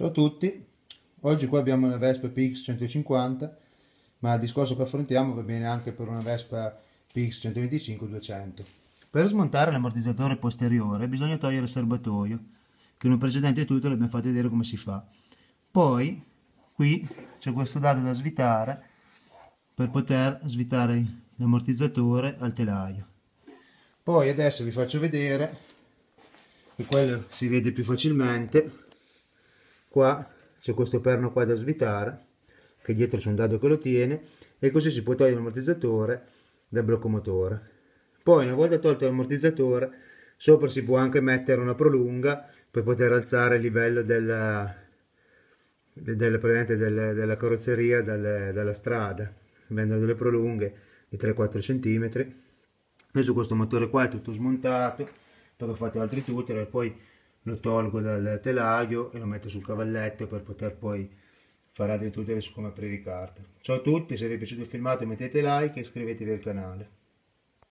Ciao a tutti, oggi qua abbiamo una Vespa PX150 ma il discorso che affrontiamo va bene anche per una Vespa PX125-200. Per smontare l'ammortizzatore posteriore bisogna togliere il serbatoio che in un precedente tutorial abbiamo fatto vedere come si fa. Poi qui c'è questo dado da svitare per poter svitare l'ammortizzatore al telaio. Poi adesso vi faccio vedere, e quello si vede più facilmente, qua c'è questo perno qua da svitare che dietro c'è un dado che lo tiene e così si può togliere l'ammortizzatore dal blocco motore poi una volta tolto l'ammortizzatore sopra si può anche mettere una prolunga per poter alzare il livello della, della, della, della carrozzeria dalla, dalla strada vendono delle prolunghe di 3-4 cm io questo motore qua è tutto smontato poi ho fatto altri tutorial poi lo tolgo dal telaio e lo metto sul cavalletto per poter poi fare altre tutte su come aprire i carte. Ciao a tutti, se vi è piaciuto il filmato mettete like e iscrivetevi al canale.